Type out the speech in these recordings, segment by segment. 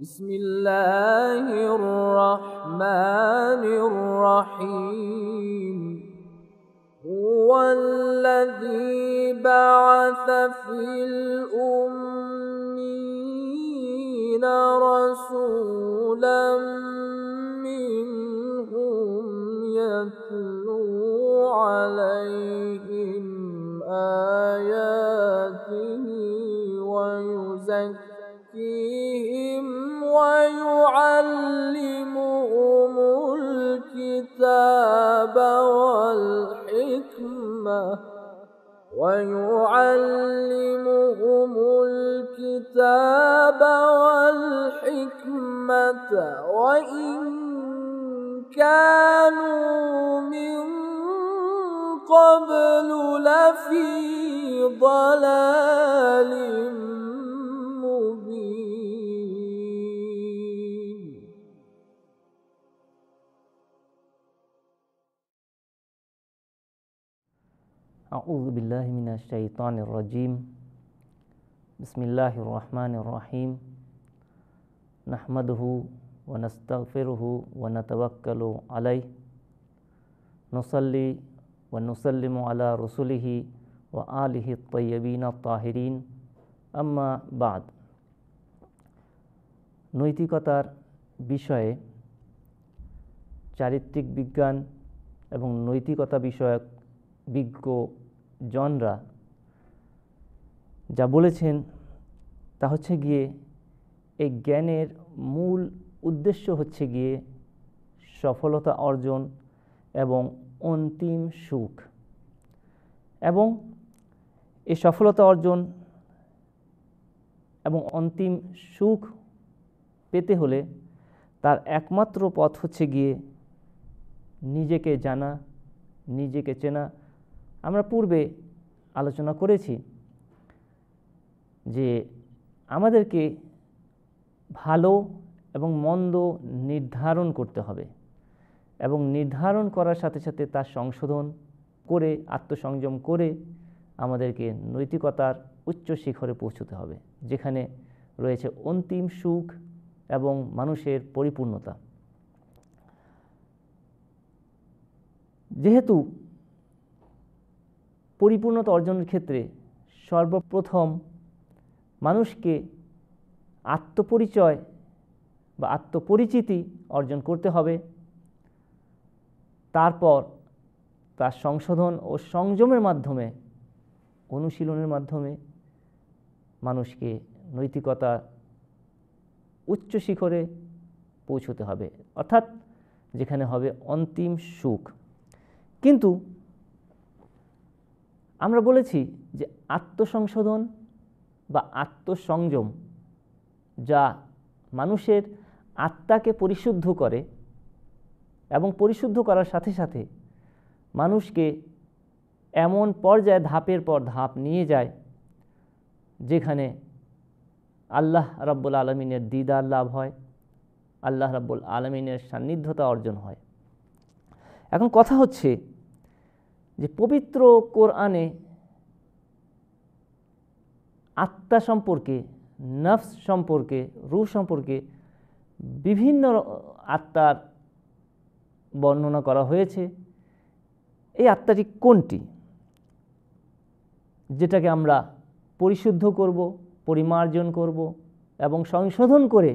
بسم الله الرحمن الرحيم هو الذي بعث في الأمين رسولا منهم يتلو عليهم آياته ويزكي ربهم ويعلمهم الكتاب والحكمة ويعلمهم الكتاب والحكمة وإن كانوا من قبل لفي ضلال أعوذ بالله من الشيطان الرجيم بسم الله الرحمن الرحيم نحمده ونستغفره ونتوكل عليه نصلي ونسلم على رسله وآله الطيبين الطاهرين أما بعد نويتي قطار বিষয়ে চারিত্রিক বিজ্ঞান এবং নৈতিকতা বিষয়ক বিজ্ঞ জনরা যা বলেছেন তা হচ্ছে গিয়ে এই জ্ঞানের মূল উদ্দেশ্য হচ্ছে গিয়ে সফলতা অর্জন এবং অন্তিম সুখ এবং এই সফলতা অর্জন এবং অন্তিম সুখ পেতে হলে তার একমাত্র পথ হচ্ছে গিয়ে নিজেকে জানা নিজেকে চেনা আমরা পূর্বে আলোচনা করেছি যে আমাদেরকে ভালো এবং মন্দ নির্ধারণ করতে হবে এবং নির্ধারণ করার সাথে সাথে তার সংশোধন করে আত্মসংযম করে আমাদেরকে নৈতিকতার উচ্চ শিখরে পৌঁছতে হবে যেখানে রয়েছে অন্তিম সুখ এবং মানুষের পরিপূর্ণতা যেহেতু পরিপূর্ণতা অর্জনের ক্ষেত্রে সর্বপ্রথম মানুষকে আত্মপরিচয় বা আত্মপরিচিতি অর্জন করতে হবে তারপর তার সংশোধন ও সংযমের মাধ্যমে অনুশীলনের মাধ্যমে মানুষকে নৈতিকতা উচ্চ শিখরে পৌঁছতে হবে অর্থাৎ যেখানে হবে অন্তিম সুখ কিন্তু আমরা বলেছি যে আত্মসংশোধন বা আত্মসংযম যা মানুষের আত্মাকে পরিশুদ্ধ করে এবং পরিশুদ্ধ করার সাথে সাথে মানুষকে এমন পর্যায়ে ধাপের পর ধাপ নিয়ে যায় যেখানে আল্লাহ রাব্বুল আলমিনের দিদার লাভ হয় আল্লাহ রাব্বুল আলমিনের সান্নিধ্যতা অর্জন হয় এখন কথা হচ্ছে যে পবিত্র কোরআনে আত্মা সম্পর্কে নফস সম্পর্কে রু সম্পর্কে বিভিন্ন আত্মার বর্ণনা করা হয়েছে এই আত্মাটি কোনটি যেটাকে আমরা পরিশুদ্ধ করব পরিমার্জন করব এবং সংশোধন করে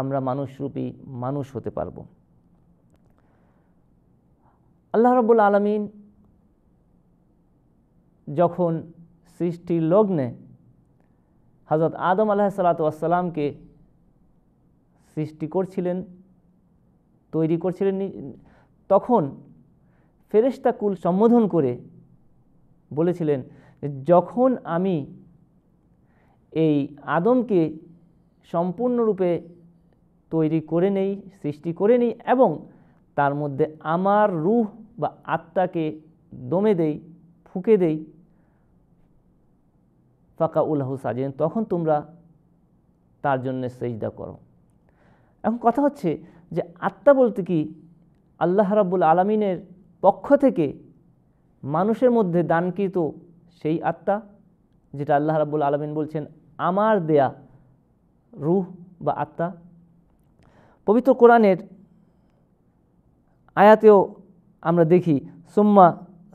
আমরা মানুষরূপী মানুষ হতে পারবো আল্লাহ আলমিন যখন সৃষ্টির লগ্নে হজরত আদম আলাহ সালাতামকে সৃষ্টি করছিলেন তৈরি করছিলেন তখন ফেরেশতাকুল সম্বোধন করে বলেছিলেন যখন আমি এই আদমকে সম্পূর্ণরূপে তৈরি করে নেই সৃষ্টি করে নেই এবং তার মধ্যে আমার রুহ বা আত্মাকে দমে দেই ফুকে দেই ফাঁকা উল্লাহ সাজেন তখন তোমরা তার জন্য সেজদা করো এখন কথা হচ্ছে যে আত্মা বলতে কি আল্লাহ রাবুল আলমিনের পক্ষ থেকে মানুষের মধ্যে দানকৃত সেই আত্মা যেটা আল্লাহ রাব্বুল আলমিন বলছেন আমার দেয়া রুহ বা আত্মা পবিত্র কোরআনের আয়াতেও আমরা দেখি সুম্মা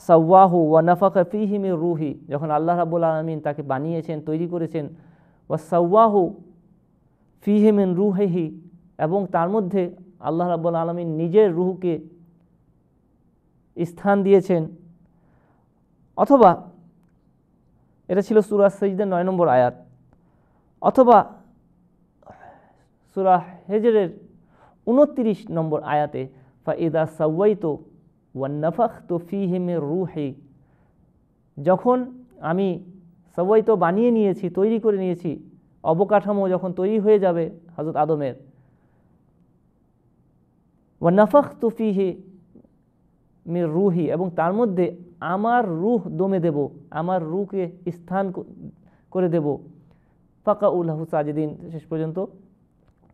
সাওয়াহু ওয়া নাফাকা ফিহিমি রুহি যখন আল্লাহ রাবুল আলমিন তাকে বানিয়েছেন তৈরি করেছেন ওয়া সাওয়াহু ফিহিমিন রুহেহি এবং তার মধ্যে আল্লাহ রাবুল আলমিন নিজের রুহকে স্থান দিয়েছেন অথবা এটা ছিল সুরা সঈদের নয় নম্বর আয়াত অথবা সুরা হেজরের উনত্রিশ নম্বর আয়াতে ফা ইদা সাওয়াইতো ওয়ান্নাফাখ তো ফি হিমে রুহে যখন আমি সবাই তো বানিয়ে নিয়েছি তৈরি করে নিয়েছি অবকাঠামো যখন তৈরি হয়ে যাবে হজরত আদমের ওয়ান্নাফাখ তো ফি হে মে রুহি এবং তার মধ্যে আমার রুহ দমে দেব আমার রুকে স্থান করে দেব ফাঁকা উল্লাহ সাজেদিন শেষ পর্যন্ত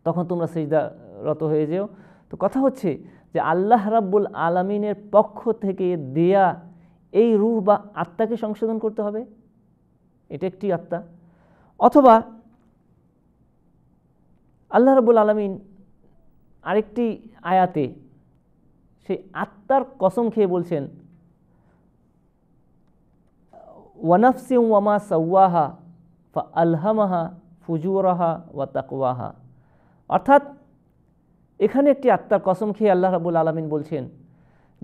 তখন তোমরা সেজদারত হয়ে যেও তো কথা হচ্ছে যে আল্লাহ রাব্বুল আলমিনের পক্ষ থেকে দেয়া এই রুহ বা আত্মাকে সংশোধন করতে হবে এটা একটি আত্মা অথবা আল্লাহ রাবুল আলমিন আরেকটি আয়াতে সেই আত্মার কসম খেয়ে বলছেন ওয়ানাফসি ওয়ামা সাহা ফা আল্হামাহা ফুজুরাহা ওয়া তাকওয়াহা অর্থাৎ এখানে একটি আত্মার কসম খেয়ে আল্লাহ রাবুল আলমিন বলছেন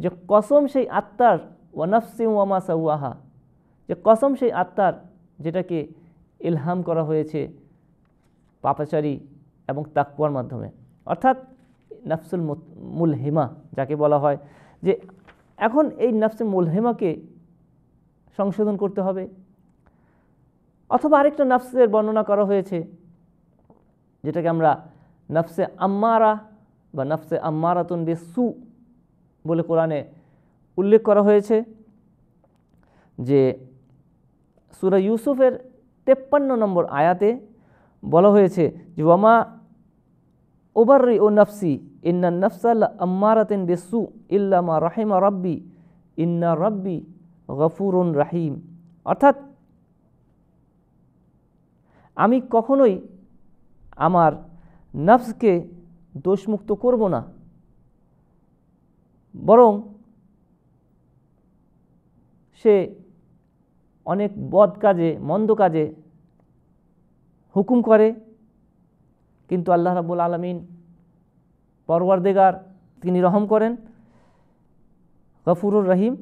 যে কসম সেই আত্মার ওয়ানাফসিম ওয়ামা সাউয়াহা যে কসম সেই আত্মার যেটাকে ইলহাম করা হয়েছে পাপাচারী এবং তাকুয়ার মাধ্যমে অর্থাৎ নাফসুল মুলহেমা যাকে বলা হয় যে এখন এই নাফসুল মুলহেমাকে সংশোধন করতে হবে অথবা আরেকটা নাফসের বর্ণনা করা হয়েছে যেটাকে আমরা নাফসে আম্মারা বা নফসে আম্মারাতুন সু বলে কোরআনে উল্লেখ করা হয়েছে যে সুরা ইউসুফের তেপ্পান্ন নম্বর আয়াতে বলা হয়েছে যে ওয়ামা ওবারি ও নফসি ইন্না আম্মারাতেন বে সু ইল্লামা রাহিমা রব্বি ইন্না রব্বি গফুরুন রাহিম অর্থাৎ আমি কখনোই আমার নফসকে দোষমুক্ত করব না বরং সে অনেক বদ কাজে মন্দ কাজে হুকুম করে কিন্তু আল্লাহ রাবুল আলমিন পরওয়ারদেগার তিনি রহম করেন গফুরুর রহিম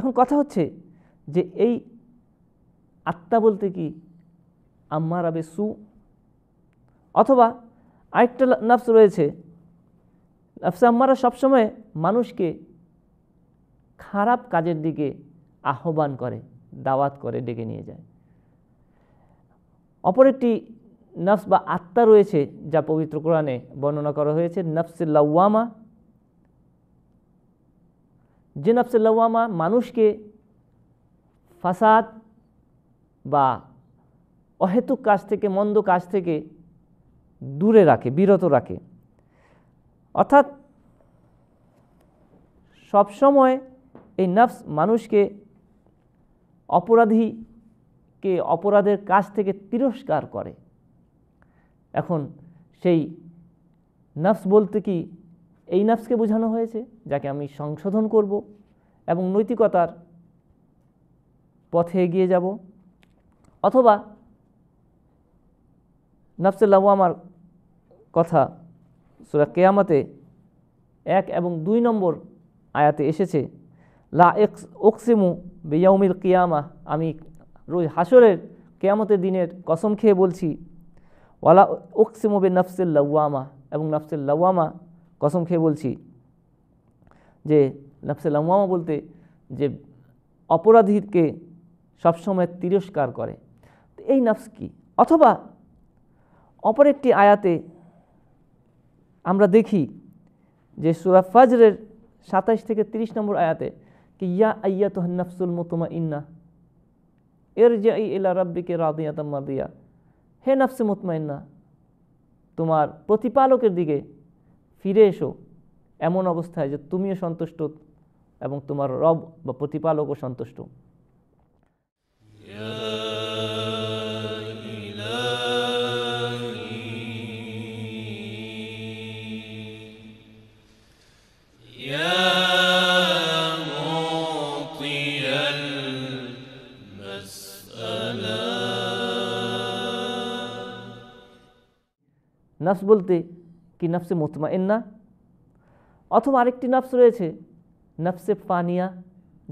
এখন কথা হচ্ছে যে এই আত্মা বলতে কি আম্মার আবে সু অথবা আরেকটা নাফস রয়েছে নাফসে আম্মারা সবসময় মানুষকে খারাপ কাজের দিকে আহ্বান করে দাওয়াত করে ডেকে নিয়ে যায় অপর একটি নফস বা আত্মা রয়েছে যা পবিত্র কোরআনে বর্ণনা করা হয়েছে নফসে লাউয়ামা যে নফসে লাউয়ামা মানুষকে ফাসাদ বা অহেতুক কাজ থেকে মন্দ কাজ থেকে দূরে রাখে বিরত রাখে অর্থাৎ সবসময় এই নফস মানুষকে অপরাধীকে অপরাধের কাছ থেকে তিরস্কার করে এখন সেই নফস বলতে কি এই নফসকে বোঝানো হয়েছে যাকে আমি সংশোধন করব এবং নৈতিকতার পথে এগিয়ে যাব অথবা নফসে আমার কথা সুরা কেয়ামাতে এক এবং দুই নম্বর আয়াতে এসেছে লা এক্স ওকসিমু বেয়াউমিল কেয়ামা আমি রোজ হাসরের কেয়ামতের দিনের কসম খেয়ে বলছি ওয়ালা ওকসিমু বে নফসেল লাউয়ামা এবং নফসেল লাউয়ামা কসম খেয়ে বলছি যে নফসেল লাউয়ামা বলতে যে অপরাধীকে সবসময় তিরস্কার করে এই নফস কি অথবা অপর একটি আয়াতে আমরা দেখি যে সুরা ফাজরের সাতাইশ থেকে ৩০ নম্বর আয়াতে কি ইয়া আইয়া তোহনাফসুল মোতমা ইন্না এর যে ইলা রাব্বিকে তাম্মা দিয়া হে নাফসে ইন্না তোমার প্রতিপালকের দিকে ফিরে এসো এমন অবস্থায় যে তুমিও সন্তুষ্ট এবং তোমার রব বা প্রতিপালকও সন্তুষ্ট নাফস বলতে কি নাফসে মোতমাইন্না অথবা আরেকটি নাফস রয়েছে নাফসে পানিয়া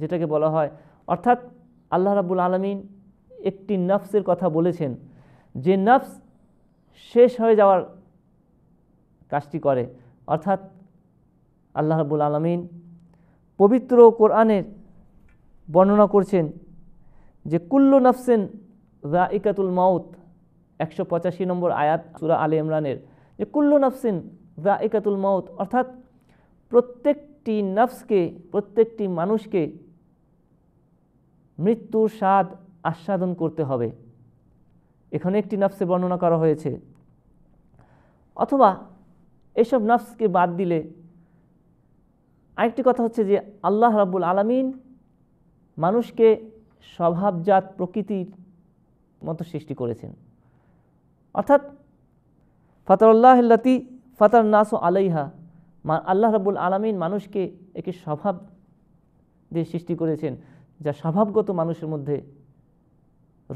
যেটাকে বলা হয় অর্থাৎ আল্লাহ রাবুল আলমিন একটি নাফসের কথা বলেছেন যে নাফস শেষ হয়ে যাওয়ার কাজটি করে অর্থাৎ আল্লাহ রাবুল আলমিন পবিত্র কোরআনের বর্ণনা করছেন যে কুল্ল নাফসেন রা ইকাতুল মাউত একশো পঁচাশি নম্বর আয়াত সুরা আলে ইমরানের যে কুল্লু নফসিন দা একাতুল মত অর্থাৎ প্রত্যেকটি নফসকে প্রত্যেকটি মানুষকে মৃত্যুর স্বাদ আস্বাদন করতে হবে এখানে একটি নফসে বর্ণনা করা হয়েছে অথবা এসব নফসকে বাদ দিলে আরেকটি কথা হচ্ছে যে আল্লাহ রাব্বুল আলামিন মানুষকে স্বভাবজাত প্রকৃতির মতো সৃষ্টি করেছেন অর্থাৎ ফাতারুল্লাহল্লাতি ফাতার নাসু আলাইহা আল্লাহ রাবুল আলমিন মানুষকে একটি স্বভাব দিয়ে সৃষ্টি করেছেন যা স্বভাবগত মানুষের মধ্যে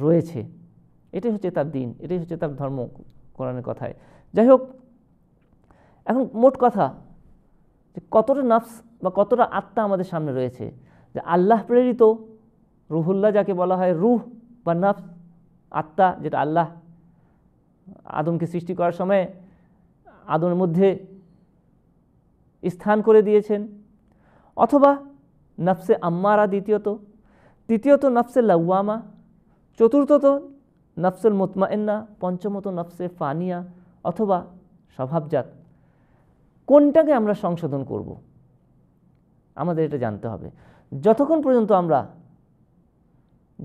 রয়েছে এটাই হচ্ছে তার দিন এটাই হচ্ছে তার ধর্ম কোরআনের কথায় যাই হোক এখন মোট কথা যে কতটা নাফস বা কতটা আত্মা আমাদের সামনে রয়েছে যে আল্লাহ প্রেরিত রুহুল্লাহ যাকে বলা হয় রুহ বা নাফস আত্মা যেটা আল্লাহ আদমকে সৃষ্টি করার সময় আদমের মধ্যে স্থান করে দিয়েছেন অথবা নফসে আম্মারা দ্বিতীয়ত তৃতীয়ত নফসে লাউয়ামা চতুর্থত নফসুল মোতমায়েন্না পঞ্চমত নফসে ফানিয়া অথবা স্বভাবজাত কোনটাকে আমরা সংশোধন করব আমাদের এটা জানতে হবে যতক্ষণ পর্যন্ত আমরা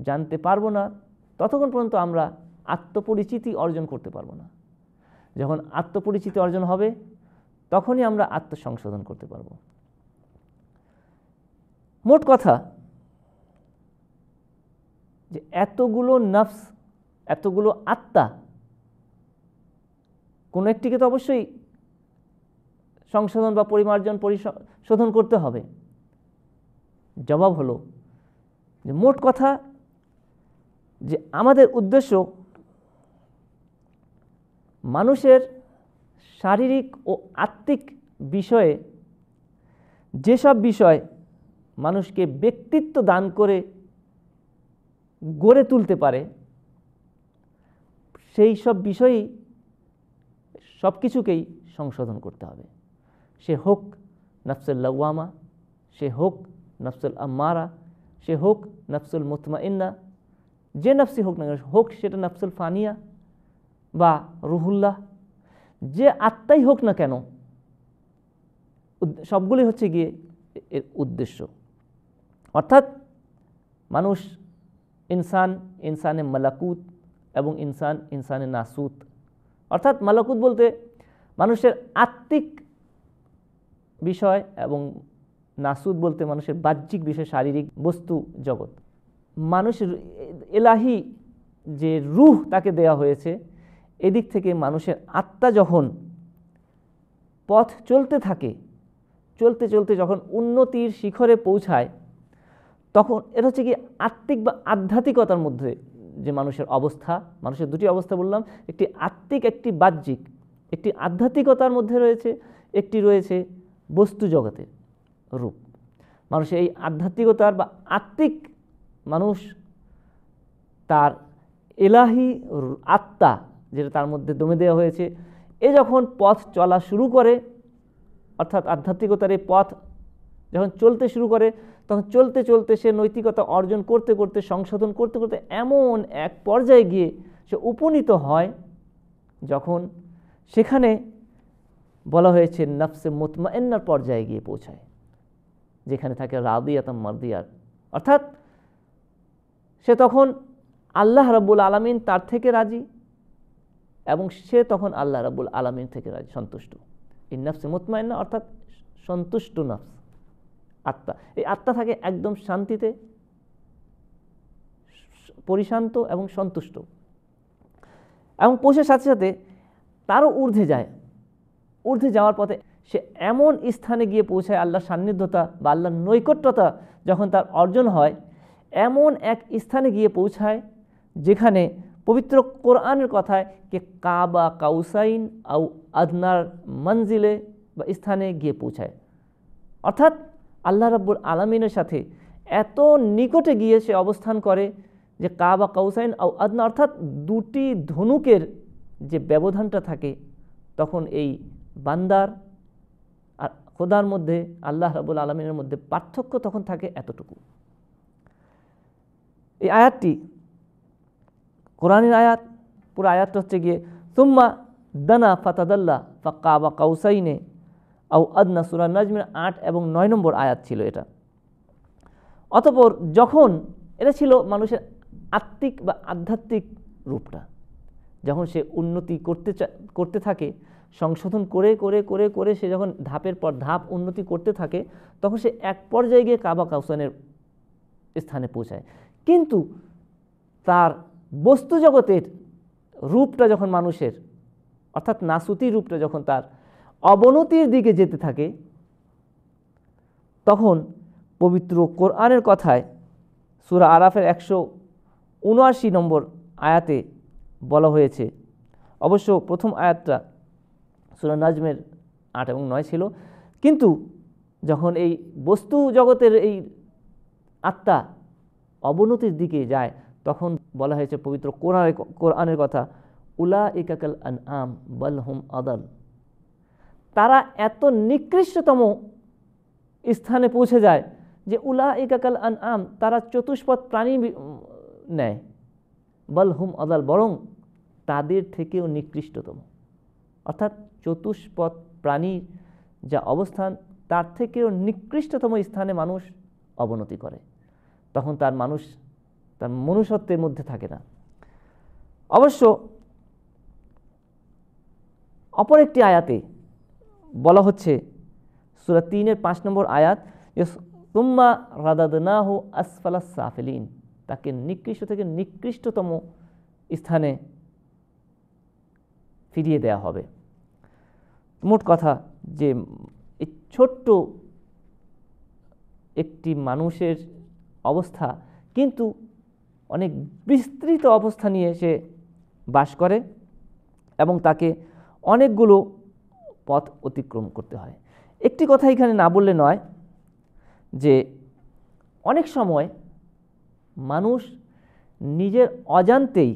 জানতে পারবো না ততক্ষণ পর্যন্ত আমরা আত্মপরিচিতি অর্জন করতে পারবো না যখন আত্মপরিচিতি অর্জন হবে তখনই আমরা আত্মসংশোধন করতে পারব মোট কথা যে এতগুলো নফস এতগুলো আত্মা কোনো একটিকে তো অবশ্যই সংশোধন বা পরিমার্জন পরিশোধন করতে হবে জবাব হলো যে মোট কথা যে আমাদের উদ্দেশ্য মানুষের শারীরিক ও আত্মিক বিষয়ে যেসব বিষয় মানুষকে ব্যক্তিত্ব দান করে গড়ে তুলতে পারে সেই সব বিষয়ই সব কিছুকেই সংশোধন করতে হবে সে হোক নফসুল লওয়ামা সে হোক নফসুল আম্মারা সে হোক নফসুল ইন্না যে নফসি হোক না হোক সেটা নফসুল ফানিয়া বা রুহুল্লাহ যে আত্মাই হোক না কেন সবগুলি হচ্ছে গিয়ে এর উদ্দেশ্য অর্থাৎ মানুষ ইনসান ইনসানে মালাকুত এবং ইনসান ইনসানে নাসুত অর্থাৎ মালাকুত বলতে মানুষের আত্মিক বিষয় এবং নাসুদ বলতে মানুষের বাহ্যিক বিষয় শারীরিক বস্তু জগৎ মানুষের এলাহি যে রুহ তাকে দেয়া হয়েছে এদিক থেকে মানুষের আত্মা যখন পথ চলতে থাকে চলতে চলতে যখন উন্নতির শিখরে পৌঁছায় তখন এটা হচ্ছে কি আত্মিক বা আধ্যাত্মিকতার মধ্যে যে মানুষের অবস্থা মানুষের দুটি অবস্থা বললাম একটি আত্মিক একটি বাহ্যিক একটি আধ্যাত্মিকতার মধ্যে রয়েছে একটি রয়েছে বস্তু জগতের রূপ মানুষের এই আধ্যাত্মিকতার বা আত্মিক মানুষ তার এলাহি আত্মা যেটা তার মধ্যে দমে দেওয়া হয়েছে এ যখন পথ চলা শুরু করে অর্থাৎ আধ্যাত্মিকতার এই পথ যখন চলতে শুরু করে তখন চলতে চলতে সে নৈতিকতা অর্জন করতে করতে সংশোধন করতে করতে এমন এক পর্যায়ে গিয়ে সে উপনীত হয় যখন সেখানে বলা হয়েছে নফসে মোতমান্নার পর্যায়ে গিয়ে পৌঁছায় যেখানে থাকে রাদিয়াতাম মার্দিয়ার অর্থাৎ সে তখন আল্লাহ রব্বুল আলমিন তার থেকে রাজি এবং সে তখন আল্লাহ রাবুল আলমিন থেকে সন্তুষ্ট এই নফসে মোতমাইন্না অর্থাৎ সন্তুষ্ট নাফস আত্মা এই আত্মা থাকে একদম শান্তিতে পরিশান্ত এবং সন্তুষ্ট এবং পৌঁছের সাথে সাথে তারও ঊর্ধ্বে যায় ঊর্ধ্বে যাওয়ার পথে সে এমন স্থানে গিয়ে পৌঁছায় আল্লাহর সান্নিধ্যতা বা আল্লাহর নৈকট্যতা যখন তার অর্জন হয় এমন এক স্থানে গিয়ে পৌঁছায় যেখানে পবিত্র কোরআনের কথায় যে কাবা কাউসাইন আউ আদনার মঞ্জিলে বা স্থানে গিয়ে পৌঁছায় অর্থাৎ আল্লাহ রাব্বুল আলমিনের সাথে এত নিকটে গিয়ে সে অবস্থান করে যে কাবা কাউসাইন আউ আদনা অর্থাৎ দুটি ধনুকের যে ব্যবধানটা থাকে তখন এই বান্দার আর খোদার মধ্যে আল্লাহ রাবুল আলমিনের মধ্যে পার্থক্য তখন থাকে এতটুকু এই আয়াতটি কোরআনের আয়াত পুরো আয়াতটা হচ্ছে গিয়ে সুম্মা দানা ফাতাদাল্লা ফাক্কা বা কাউসাইনে আউ আদনা সুরা নাজমের আট এবং নয় নম্বর আয়াত ছিল এটা অতপর যখন এটা ছিল মানুষের আত্মিক বা আধ্যাত্মিক রূপটা যখন সে উন্নতি করতে করতে থাকে সংশোধন করে করে করে করে সে যখন ধাপের পর ধাপ উন্নতি করতে থাকে তখন সে এক পর্যায়ে গিয়ে কাবা কাউসানের স্থানে পৌঁছায় কিন্তু তার বস্তু জগতের রূপটা যখন মানুষের অর্থাৎ নাসুতির রূপটা যখন তার অবনতির দিকে যেতে থাকে তখন পবিত্র কোরআনের কথায় সুরা আরাফের একশো উনআশি নম্বর আয়াতে বলা হয়েছে অবশ্য প্রথম আয়াতটা সুরা নাজমের আট এবং নয় ছিল কিন্তু যখন এই বস্তু জগতের এই আত্মা অবনতির দিকে যায় তখন বলা হয়েছে পবিত্র কোরআনের কোরআনের কথা উলা ইকাকাল আন আম হুম আদাল তারা এত নিকৃষ্টতম স্থানে পৌঁছে যায় যে উলা ইকাকাল আন আম তারা চতুষ্পদ প্রাণী নেয় হুম আদাল বরং তাদের থেকেও নিকৃষ্টতম অর্থাৎ চতুষ্পদ প্রাণীর যা অবস্থান তার থেকেও নিকৃষ্টতম স্থানে মানুষ অবনতি করে তখন তার মানুষ তার মনুষ্যত্বের মধ্যে থাকে না অবশ্য অপর একটি আয়াতে বলা হচ্ছে সুরা তিনের পাঁচ নম্বর আয়াত যে তুম্মা রাদাদনাহু আসফালা সাফেলিন তাকে নিকৃষ্ট থেকে নিকৃষ্টতম স্থানে ফিরিয়ে দেয়া হবে মোট কথা যে এই ছোট্ট একটি মানুষের অবস্থা কিন্তু অনেক বিস্তৃত অবস্থা নিয়ে সে বাস করে এবং তাকে অনেকগুলো পথ অতিক্রম করতে হয় একটি কথা এখানে না বললে নয় যে অনেক সময় মানুষ নিজের অজান্তেই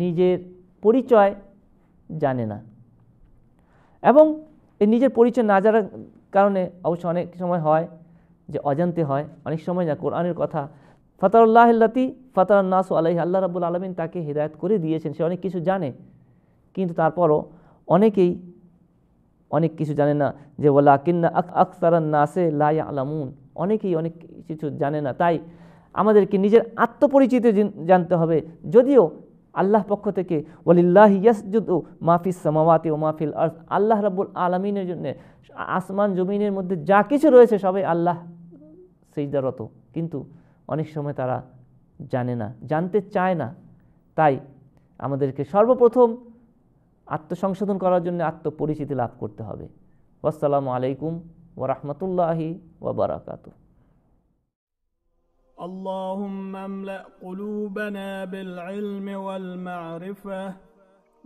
নিজের পরিচয় জানে না এবং এই নিজের পরিচয় না জানার কারণে অবশ্য অনেক সময় হয় যে অজান্তে হয় অনেক সময় না কোরআনের কথা ফতারুল্লাহ আল্লাতি ফতারুল্নাস আলাহি আল্লাহ রাবুল আলমিন তাকে হৃদায়ত করে দিয়েছেন সে অনেক কিছু জানে কিন্তু তারপরও অনেকেই অনেক কিছু জানে না যে ওলা কিন্না আখতারান নাসে লাই আলামুন অনেকেই অনেক কিছু জানে না তাই আমাদেরকে নিজের আত্মপরিচিত জানতে হবে যদিও আল্লাহ পক্ষ থেকে ওলিল্লাহ ইয়াসজুদ মাফিস সামাওয়াতি ও মাহফিল আর্থ আল্লাহ রাবুল আলমিনের জন্য আসমান জমিনের মধ্যে যা কিছু রয়েছে সবাই আল্লাহ সেইদারত কিন্তু অনেক সময় তারা জানে না জানতে চায় না তাই আমাদেরকে সর্বপ্রথম আত্মসংশোধন করার জন্য আত্মপরিচিতি লাভ করতে হবে আসসালামু আলাইকুম ওরহমতুল্লাহি ওবরাকাতু اللهم املأ قلوبنا بالعلم والمعرفة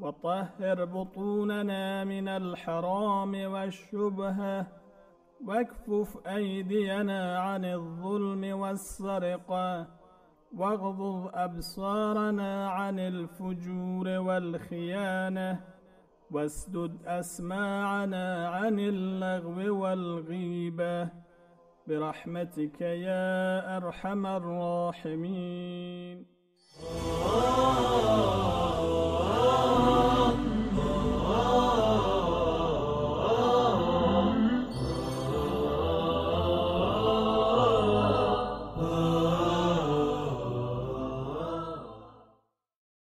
وطهر بطوننا من الحرام والشبهه واكفف أيدينا عن الظلم والسرقة واغضض أبصارنا عن الفجور والخيانة واسدد أسماعنا عن اللغو والغيبة برحمتك يا أرحم الراحمين